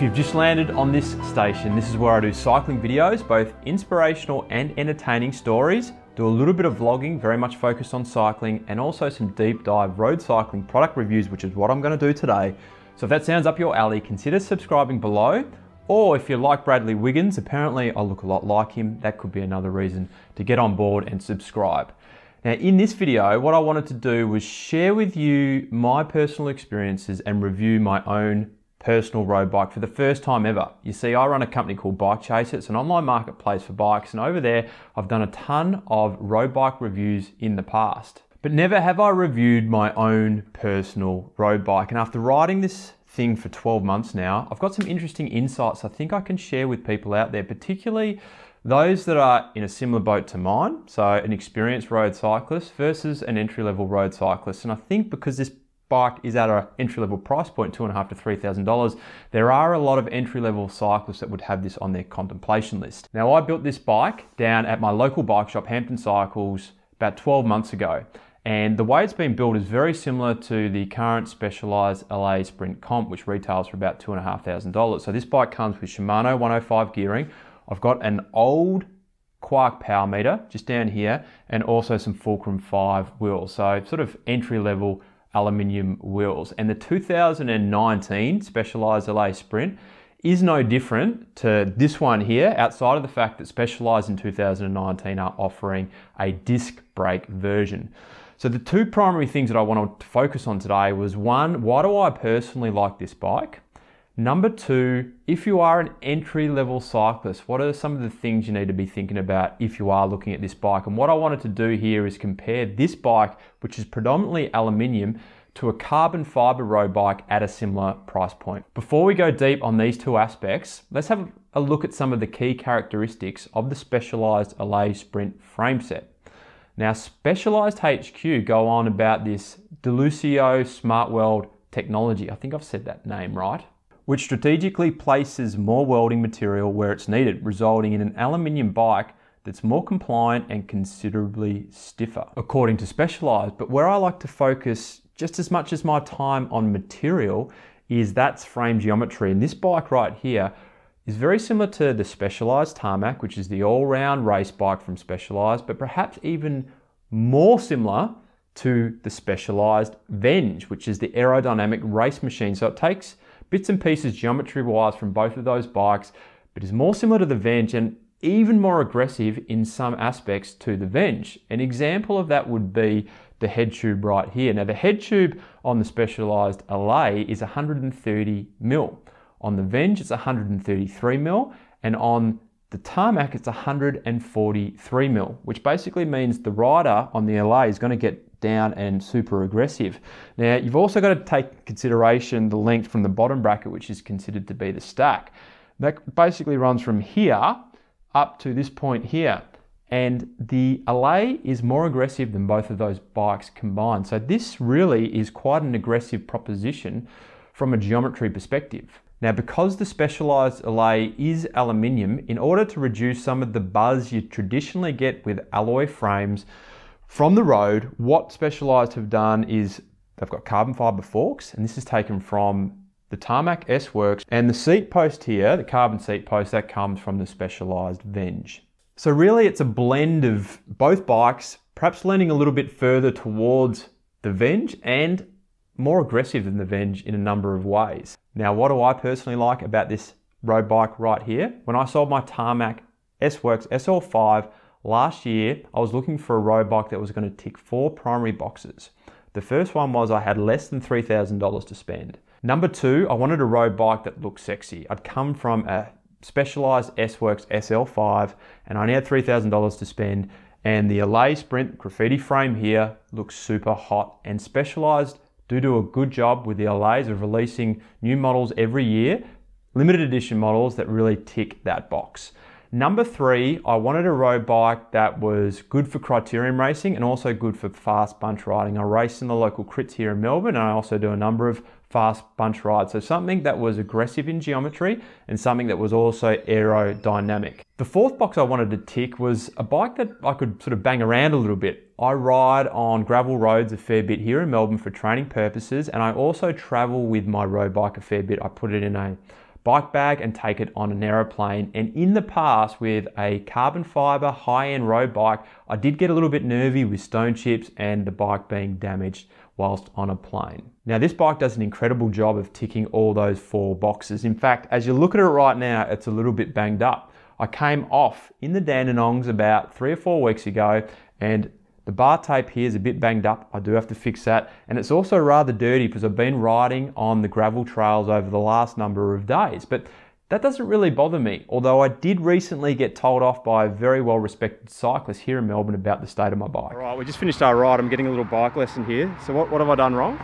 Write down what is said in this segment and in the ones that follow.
If you've just landed on this station, this is where I do cycling videos, both inspirational and entertaining stories, do a little bit of vlogging, very much focused on cycling, and also some deep dive road cycling product reviews, which is what I'm gonna do today. So if that sounds up your alley, consider subscribing below, or if you like Bradley Wiggins, apparently I look a lot like him, that could be another reason to get on board and subscribe. Now, in this video, what I wanted to do was share with you my personal experiences and review my own personal road bike for the first time ever. You see, I run a company called Bike Chase. It's an online marketplace for bikes. And over there, I've done a ton of road bike reviews in the past. But never have I reviewed my own personal road bike. And after riding this thing for 12 months now, I've got some interesting insights I think I can share with people out there, particularly those that are in a similar boat to mine. So, an experienced road cyclist versus an entry level road cyclist. And I think because this bike is at an entry level price point, two and a half to three thousand dollars. There are a lot of entry level cyclists that would have this on their contemplation list. Now, I built this bike down at my local bike shop, Hampton Cycles, about 12 months ago. And the way it's been built is very similar to the current Specialized LA Sprint Comp, which retails for about two and a half thousand dollars. So this bike comes with Shimano 105 gearing. I've got an old Quark power meter just down here and also some Fulcrum 5 wheels. So sort of entry level aluminium wheels. And the 2019 Specialized LA Sprint is no different to this one here, outside of the fact that Specialized in 2019 are offering a disc brake version. So the two primary things that I want to focus on today was one, why do I personally like this bike? Number two, if you are an entry level cyclist, what are some of the things you need to be thinking about if you are looking at this bike? And what I wanted to do here is compare this bike, which is predominantly aluminium, to a carbon fiber road bike at a similar price point. Before we go deep on these two aspects, let's have a look at some of the key characteristics of the Specialized Allay Sprint frame set. Now, Specialized HQ go on about this Delucio Smart World technology. I think I've said that name right which strategically places more welding material where it's needed, resulting in an aluminium bike that's more compliant and considerably stiffer, according to Specialized. But where I like to focus just as much as my time on material is that's frame geometry. And this bike right here is very similar to the Specialized Tarmac, which is the all-round race bike from Specialized, but perhaps even more similar to the Specialized Venge, which is the aerodynamic race machine. So it takes bits and pieces geometry wise from both of those bikes, but is more similar to the Venge and even more aggressive in some aspects to the Venge. An example of that would be the head tube right here. Now the head tube on the Specialized LA is 130 mil. On the Venge it's 133 mil and on the tarmac it's 143 mil, which basically means the rider on the LA is going to get down and super aggressive. Now, you've also got to take consideration the length from the bottom bracket, which is considered to be the stack. That basically runs from here up to this point here. And the Allay is more aggressive than both of those bikes combined. So this really is quite an aggressive proposition from a geometry perspective. Now, because the Specialized Allay is aluminium, in order to reduce some of the buzz you traditionally get with alloy frames, from the road, what Specialized have done is they've got carbon fiber forks, and this is taken from the Tarmac S Works, and the seat post here, the carbon seat post, that comes from the Specialized Venge. So really it's a blend of both bikes, perhaps leaning a little bit further towards the Venge and more aggressive than the Venge in a number of ways. Now, what do I personally like about this road bike right here? When I sold my Tarmac S Works SL5, Last year, I was looking for a road bike that was going to tick four primary boxes. The first one was I had less than $3,000 to spend. Number two, I wanted a road bike that looked sexy. I'd come from a Specialized S-Works SL5 and I only had $3,000 to spend and the LA Sprint graffiti frame here looks super hot and Specialized do do a good job with the LAs of releasing new models every year, limited edition models that really tick that box. Number three, I wanted a road bike that was good for criterium racing and also good for fast bunch riding. I race in the local crits here in Melbourne and I also do a number of fast bunch rides. So something that was aggressive in geometry and something that was also aerodynamic. The fourth box I wanted to tick was a bike that I could sort of bang around a little bit. I ride on gravel roads a fair bit here in Melbourne for training purposes and I also travel with my road bike a fair bit. I put it in a bike bag and take it on an aeroplane. And in the past, with a carbon fiber high end road bike, I did get a little bit nervy with stone chips and the bike being damaged whilst on a plane. Now, this bike does an incredible job of ticking all those four boxes. In fact, as you look at it right now, it's a little bit banged up. I came off in the Dandenongs about three or four weeks ago and the bar tape here is a bit banged up. I do have to fix that. And it's also rather dirty because I've been riding on the gravel trails over the last number of days. But that doesn't really bother me, although I did recently get told off by a very well respected cyclist here in Melbourne about the state of my bike. All right, we just finished our ride. I'm getting a little bike lesson here. So, what, what have I done wrong?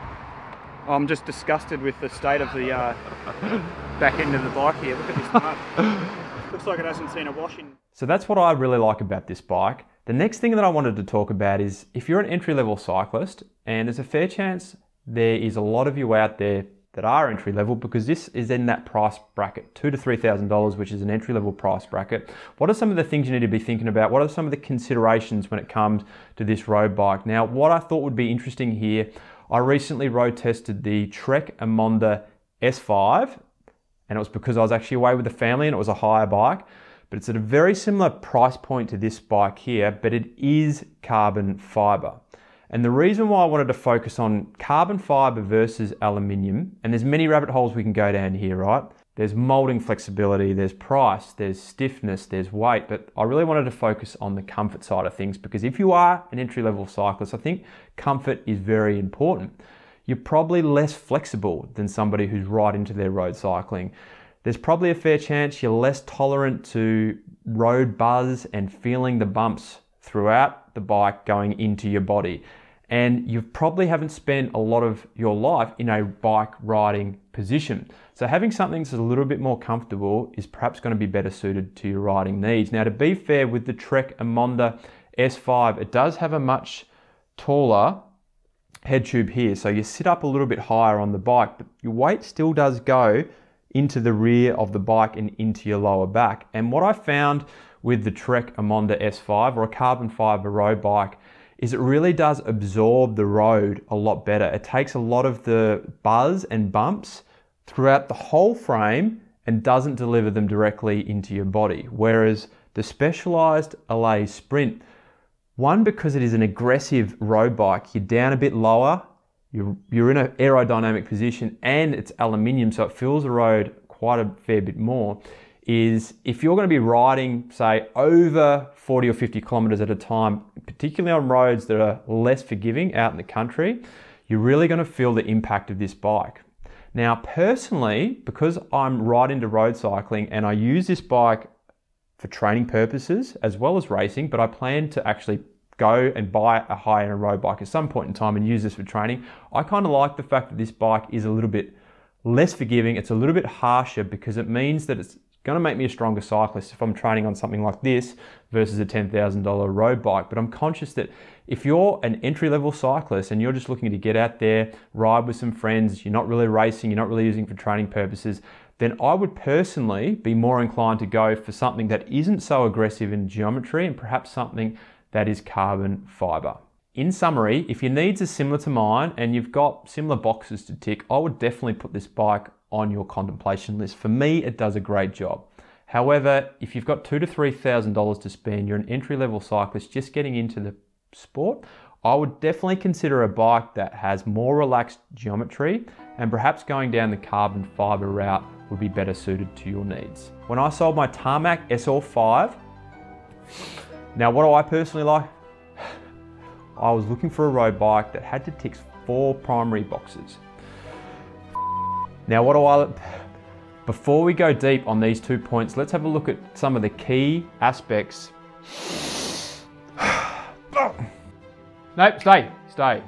I'm just disgusted with the state of the uh, back end of the bike here. Look at this mud. Looks like it hasn't seen a washing. So, that's what I really like about this bike. The next thing that I wanted to talk about is if you're an entry level cyclist, and there's a fair chance there is a lot of you out there that are entry level because this is in that price bracket, two to three thousand dollars, which is an entry level price bracket. What are some of the things you need to be thinking about? What are some of the considerations when it comes to this road bike? Now, what I thought would be interesting here, I recently road tested the Trek Amonda S5, and it was because I was actually away with the family and it was a higher bike but it's at a very similar price point to this bike here, but it is carbon fiber. And the reason why I wanted to focus on carbon fiber versus aluminium, and there's many rabbit holes we can go down here, right? There's molding flexibility, there's price, there's stiffness, there's weight, but I really wanted to focus on the comfort side of things because if you are an entry level cyclist, I think comfort is very important. You're probably less flexible than somebody who's right into their road cycling there's probably a fair chance you're less tolerant to road buzz and feeling the bumps throughout the bike going into your body. And you probably haven't spent a lot of your life in a bike riding position. So, having something that's a little bit more comfortable is perhaps going to be better suited to your riding needs. Now, to be fair, with the Trek Amonda S5, it does have a much taller head tube here. So, you sit up a little bit higher on the bike, but your weight still does go into the rear of the bike and into your lower back. And what I found with the Trek Amonda S5 or a carbon fiber road bike is it really does absorb the road a lot better. It takes a lot of the buzz and bumps throughout the whole frame and doesn't deliver them directly into your body. Whereas the Specialized LA Sprint, one, because it is an aggressive road bike, you're down a bit lower, you're, you're in an aerodynamic position and it's aluminium, so it fills the road quite a fair bit more, is if you're going to be riding, say, over 40 or 50 kilometers at a time, particularly on roads that are less forgiving out in the country, you're really going to feel the impact of this bike. Now, personally, because I'm right into road cycling and I use this bike for training purposes as well as racing, but I plan to actually go and buy a high-end road bike at some point in time and use this for training. I kind of like the fact that this bike is a little bit less forgiving. It's a little bit harsher because it means that it's going to make me a stronger cyclist if I'm training on something like this versus a $10,000 road bike. But I'm conscious that if you're an entry level cyclist and you're just looking to get out there, ride with some friends, you're not really racing, you're not really using for training purposes, then I would personally be more inclined to go for something that isn't so aggressive in geometry and perhaps something that is carbon fiber. In summary, if your needs are similar to mine and you've got similar boxes to tick, I would definitely put this bike on your contemplation list. For me, it does a great job. However, if you've got two to three thousand dollars to spend, you're an entry-level cyclist just getting into the sport, I would definitely consider a bike that has more relaxed geometry and perhaps going down the carbon fiber route would be better suited to your needs. When I sold my Tarmac SL5, now, what do I personally like? I was looking for a road bike that had to tick four primary boxes. Now, what do I, before we go deep on these two points, let's have a look at some of the key aspects. nope, stay, stay.